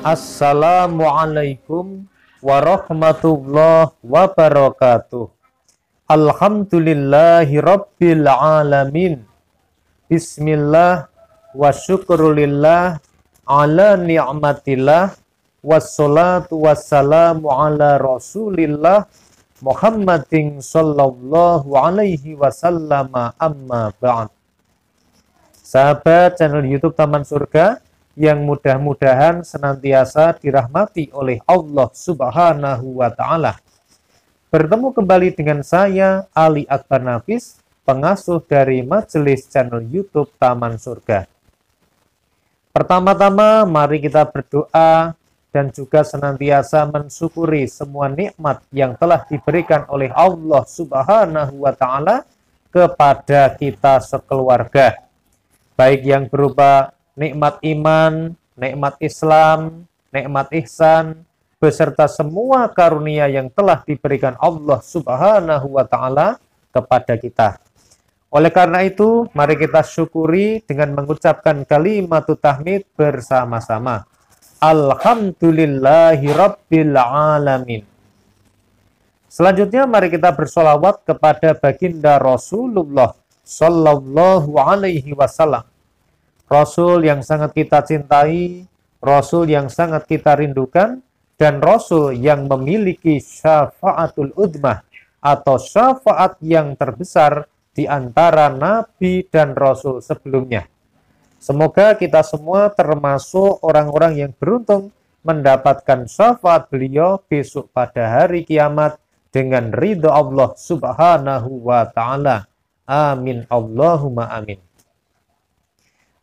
Assalamualaikum warahmatullahi wabarakatuh. Alhamdulillahi rabbil alamin. Bismillah wa syukrulillah ala ni'matillah wassalatu wassalamu ala rasulillah Muhammadin sallallahu alaihi wasallama amma ba'd. Sahabat channel YouTube Taman Surga, yang mudah-mudahan senantiasa dirahmati oleh Allah Subhanahu wa taala. Bertemu kembali dengan saya Ali Akbar Nafis, pengasuh dari majelis channel YouTube Taman Surga. Pertama-tama mari kita berdoa dan juga senantiasa mensyukuri semua nikmat yang telah diberikan oleh Allah Subhanahu wa taala kepada kita sekeluarga. Baik yang berupa nikmat iman, nikmat Islam, nikmat ihsan, beserta semua karunia yang telah diberikan Allah Subhanahu wa taala kepada kita. Oleh karena itu, mari kita syukuri dengan mengucapkan kalimat tahmid bersama-sama. Alhamdulillahi Selanjutnya mari kita bersolawat kepada baginda Rasulullah sallallahu alaihi wasallam Rasul yang sangat kita cintai, Rasul yang sangat kita rindukan, dan Rasul yang memiliki syafaatul udmah atau syafaat yang terbesar di antara Nabi dan Rasul sebelumnya. Semoga kita semua termasuk orang-orang yang beruntung mendapatkan syafaat beliau besok pada hari kiamat dengan ridho Allah subhanahu wa ta'ala. Amin Allahumma amin.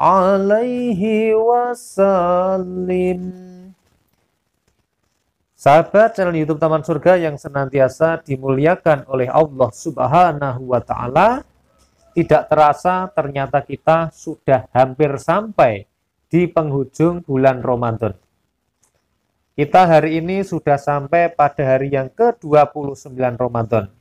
alaihi wasallim. Hmm. Sahabat channel YouTube Taman Surga yang senantiasa dimuliakan oleh Allah Subhanahu wa taala, tidak terasa ternyata kita sudah hampir sampai di penghujung bulan Ramadan. Kita hari ini sudah sampai pada hari yang ke-29 Ramadan.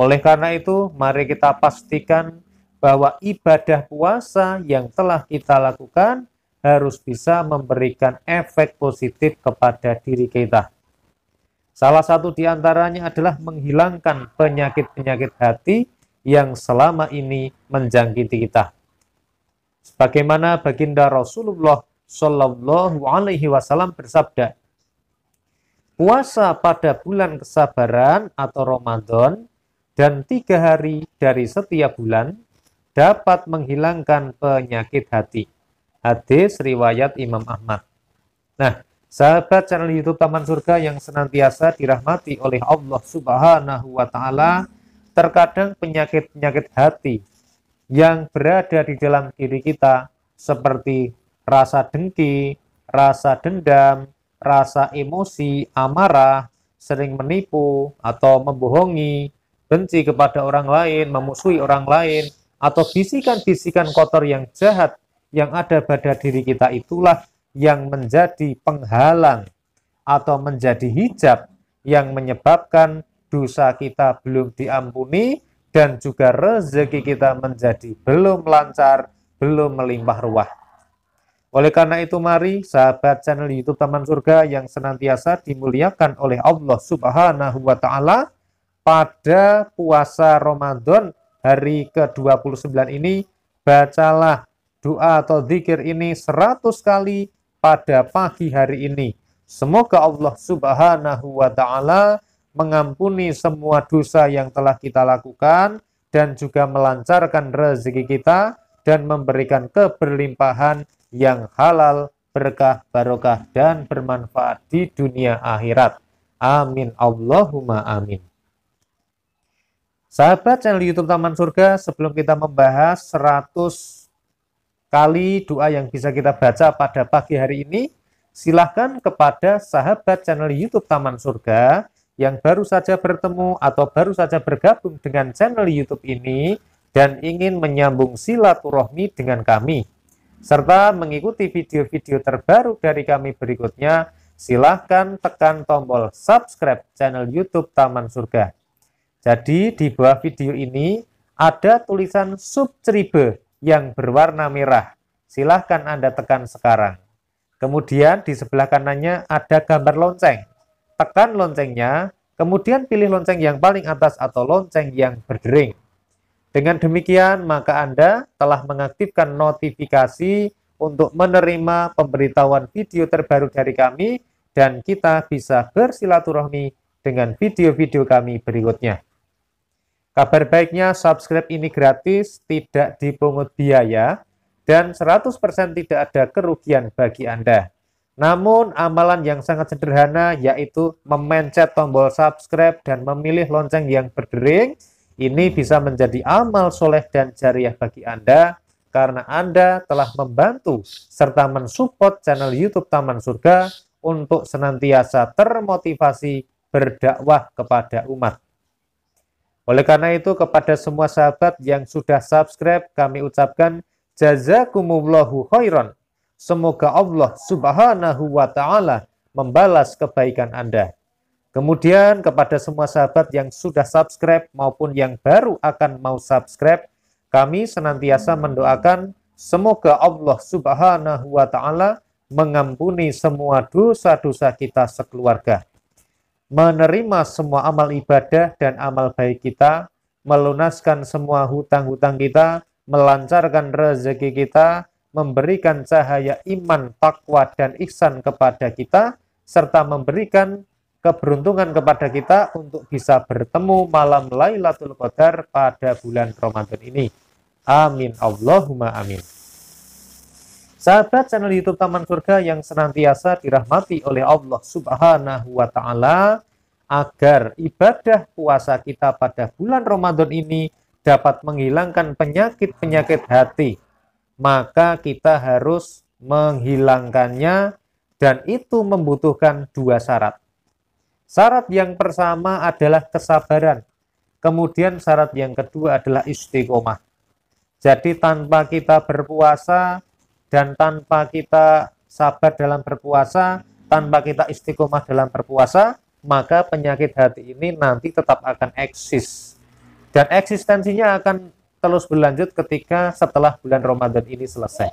Oleh karena itu, mari kita pastikan bahwa ibadah puasa yang telah kita lakukan harus bisa memberikan efek positif kepada diri kita. Salah satu di antaranya adalah menghilangkan penyakit-penyakit hati yang selama ini menjangkiti kita. Sebagaimana baginda Rasulullah Shallallahu Alaihi Wasallam bersabda, puasa pada bulan kesabaran atau Ramadan dan tiga hari dari setiap bulan dapat menghilangkan penyakit hati. Hadis riwayat Imam Ahmad. Nah, sahabat channel YouTube Taman Surga yang senantiasa dirahmati oleh Allah Subhanahu wa taala, terkadang penyakit-penyakit hati yang berada di dalam diri kita seperti rasa dengki, rasa dendam, rasa emosi, amarah, sering menipu atau membohongi, benci kepada orang lain, memusuhi orang lain, atau bisikan-bisikan kotor yang jahat yang ada pada diri kita itulah yang menjadi penghalang atau menjadi hijab yang menyebabkan dosa kita belum diampuni dan juga rezeki kita menjadi belum lancar, belum melimpah ruah. Oleh karena itu mari sahabat channel YouTube Taman Surga yang senantiasa dimuliakan oleh Allah Subhanahu wa taala pada puasa Ramadan hari ke-29 ini, bacalah doa atau zikir ini 100 kali pada pagi hari ini. Semoga Allah Subhanahu wa taala mengampuni semua dosa yang telah kita lakukan dan juga melancarkan rezeki kita dan memberikan keberlimpahan yang halal, berkah, barokah dan bermanfaat di dunia akhirat. Amin Allahumma amin. Sahabat channel YouTube Taman Surga, sebelum kita membahas 100 kali doa yang bisa kita baca pada pagi hari ini, silahkan kepada sahabat channel YouTube Taman Surga yang baru saja bertemu atau baru saja bergabung dengan channel YouTube ini dan ingin menyambung silaturahmi dengan kami. Serta mengikuti video-video terbaru dari kami berikutnya, silahkan tekan tombol subscribe channel YouTube Taman Surga. Jadi di bawah video ini ada tulisan subscribe yang berwarna merah. Silahkan Anda tekan sekarang. Kemudian di sebelah kanannya ada gambar lonceng. Tekan loncengnya, kemudian pilih lonceng yang paling atas atau lonceng yang berdering. Dengan demikian, maka Anda telah mengaktifkan notifikasi untuk menerima pemberitahuan video terbaru dari kami dan kita bisa bersilaturahmi dengan video-video kami berikutnya. Kabar baiknya subscribe ini gratis, tidak dipungut biaya, dan 100% tidak ada kerugian bagi Anda. Namun, amalan yang sangat sederhana yaitu memencet tombol subscribe dan memilih lonceng yang berdering, ini bisa menjadi amal soleh dan jariah bagi Anda karena Anda telah membantu serta mensupport channel YouTube Taman Surga untuk senantiasa termotivasi berdakwah kepada umat. Oleh karena itu, kepada semua sahabat yang sudah subscribe, kami ucapkan jazakumullahu khairan. Semoga Allah subhanahu wa ta'ala membalas kebaikan Anda. Kemudian kepada semua sahabat yang sudah subscribe maupun yang baru akan mau subscribe, kami senantiasa mendoakan semoga Allah subhanahu wa ta'ala mengampuni semua dosa-dosa kita sekeluarga menerima semua amal ibadah dan amal baik kita, melunaskan semua hutang-hutang kita, melancarkan rezeki kita, memberikan cahaya iman, takwa, dan ihsan kepada kita, serta memberikan keberuntungan kepada kita untuk bisa bertemu malam Lailatul Qadar pada bulan Ramadan ini. Amin. Allahumma amin. Sahabat channel YouTube Taman Surga yang senantiasa dirahmati oleh Allah Subhanahu wa taala agar ibadah puasa kita pada bulan Ramadan ini dapat menghilangkan penyakit-penyakit hati, maka kita harus menghilangkannya dan itu membutuhkan dua syarat. Syarat yang pertama adalah kesabaran. Kemudian syarat yang kedua adalah istiqomah. Jadi tanpa kita berpuasa, dan tanpa kita sabar dalam berpuasa, tanpa kita istiqomah dalam berpuasa, maka penyakit hati ini nanti tetap akan eksis. Dan eksistensinya akan terus berlanjut ketika setelah bulan Ramadan ini selesai.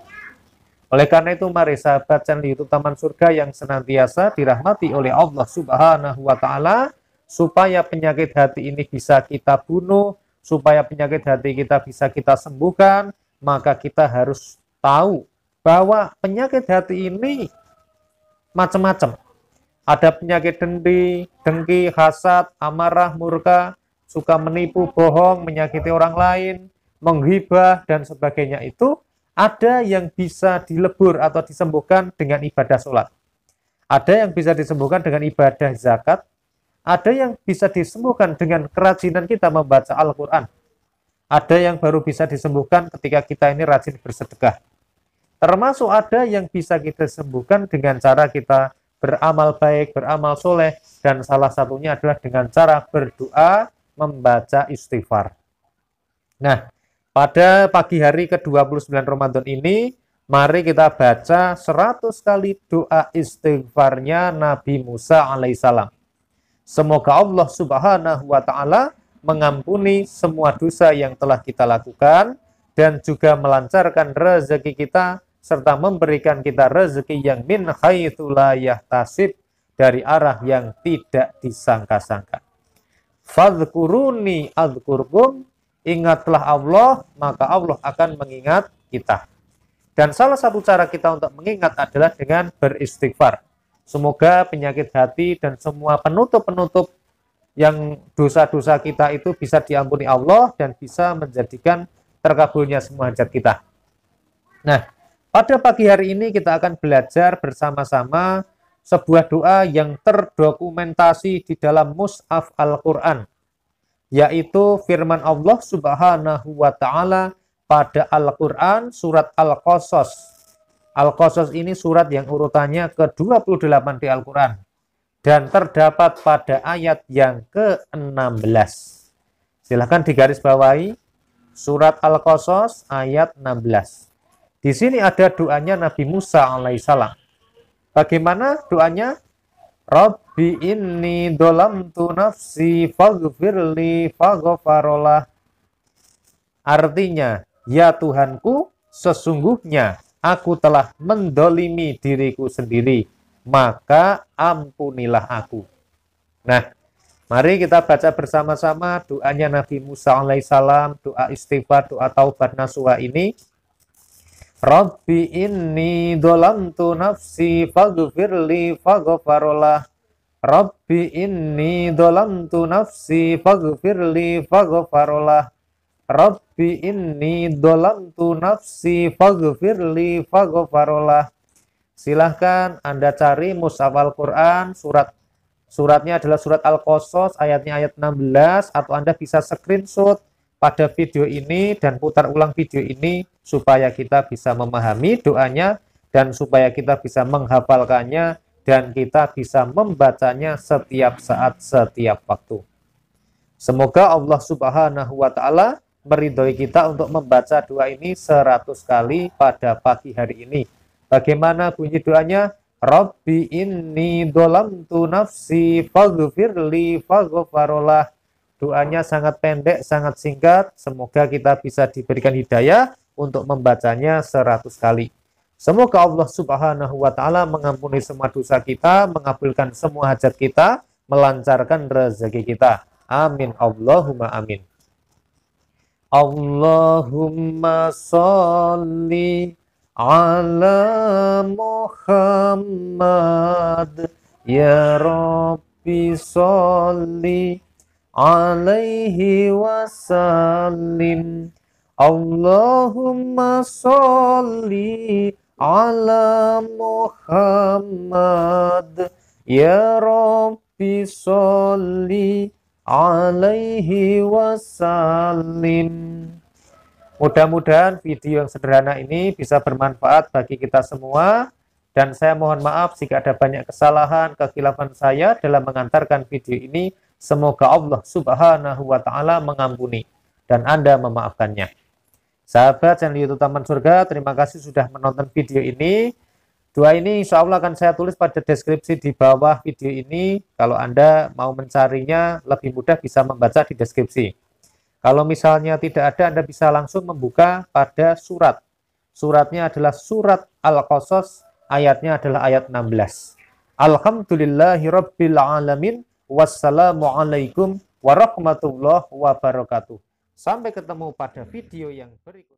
Oleh karena itu, mari sahabat channel YouTube Taman Surga yang senantiasa dirahmati oleh Allah Subhanahu wa Ta'ala, supaya penyakit hati ini bisa kita bunuh, supaya penyakit hati kita bisa kita sembuhkan, maka kita harus tahu bahwa penyakit hati ini macam-macam. Ada penyakit dendi, dengki, hasad, amarah, murka, suka menipu, bohong, menyakiti orang lain, menghibah, dan sebagainya itu ada yang bisa dilebur atau disembuhkan dengan ibadah sholat. Ada yang bisa disembuhkan dengan ibadah zakat. Ada yang bisa disembuhkan dengan kerajinan kita membaca Al-Quran. Ada yang baru bisa disembuhkan ketika kita ini rajin bersedekah. Termasuk ada yang bisa kita sembuhkan dengan cara kita beramal baik, beramal soleh, dan salah satunya adalah dengan cara berdoa, membaca istighfar. Nah, pada pagi hari ke-29 Ramadan ini, mari kita baca 100 kali doa istighfarnya Nabi Musa alaihissalam. Semoga Allah subhanahu wa ta'ala mengampuni semua dosa yang telah kita lakukan dan juga melancarkan rezeki kita serta memberikan kita rezeki yang min haitsu tasib dari arah yang tidak disangka-sangka. Fadhkuruni adhkurkum, ingatlah Allah, maka Allah akan mengingat kita. Dan salah satu cara kita untuk mengingat adalah dengan beristighfar. Semoga penyakit hati dan semua penutup-penutup yang dosa-dosa kita itu bisa diampuni Allah dan bisa menjadikan terkabulnya semua hajat kita. Nah, pada pagi hari ini kita akan belajar bersama-sama sebuah doa yang terdokumentasi di dalam Mus'af Al-Quran, yaitu firman Allah Subhanahu wa Ta'ala pada Al-Quran Surat Al-Qasas. Al-Qasas ini surat yang urutannya ke-28 di Al-Quran dan terdapat pada ayat yang ke-16. Silahkan digarisbawahi surat Al-Qasas ayat 16. Di sini ada doanya Nabi Musa alaihissalam. Bagaimana doanya? Rabbi inni tu nafsi faghfirli faghfarolah. Artinya, ya Tuhanku, sesungguhnya aku telah mendolimi diriku sendiri, maka ampunilah aku. Nah, Mari kita baca bersama-sama doanya Nabi Musa alaihissalam, doa istighfar, doa taubat nasuha ini. Rabbi inni dolamtu nafsi faghfirli faghfarolah Rabbi inni dolamtu nafsi faghfirli faghfarolah Rabbi inni dolamtu nafsi faghfirli faghfarolah Silahkan Anda cari mushaf Al-Quran surat Suratnya adalah surat Al-Qasas ayatnya ayat 16 atau Anda bisa screenshot pada video ini dan putar ulang video ini supaya kita bisa memahami doanya dan supaya kita bisa menghafalkannya dan kita bisa membacanya setiap saat setiap waktu. Semoga Allah Subhanahu wa taala meridhoi kita untuk membaca doa ini 100 kali pada pagi hari ini. Bagaimana bunyi doanya? Rabbi inni tu nafsi faghfirli faghfarolah Doanya sangat pendek, sangat singkat. Semoga kita bisa diberikan hidayah untuk membacanya seratus kali. Semoga Allah Subhanahu wa taala mengampuni semua dosa kita, mengabulkan semua hajat kita, melancarkan rezeki kita. Amin. Allahumma amin. Allahumma salli ala Muhammad ya Rabbi salli alaihi wasallim Allahumma sholli ala Muhammad ya Rabbi sholli alaihi wasallim Mudah-mudahan video yang sederhana ini bisa bermanfaat bagi kita semua dan saya mohon maaf jika ada banyak kesalahan, kekhilafan saya dalam mengantarkan video ini Semoga Allah subhanahu wa ta'ala mengampuni dan Anda memaafkannya. Sahabat channel YouTube Taman Surga, terima kasih sudah menonton video ini. Dua ini insya Allah akan saya tulis pada deskripsi di bawah video ini. Kalau Anda mau mencarinya lebih mudah bisa membaca di deskripsi. Kalau misalnya tidak ada, Anda bisa langsung membuka pada surat. Suratnya adalah surat Al-Qasas, ayatnya adalah ayat 16. Alhamdulillahirrabbilalamin. Wassalamualaikum warahmatullahi wabarakatuh. Sampai ketemu pada video yang berikutnya.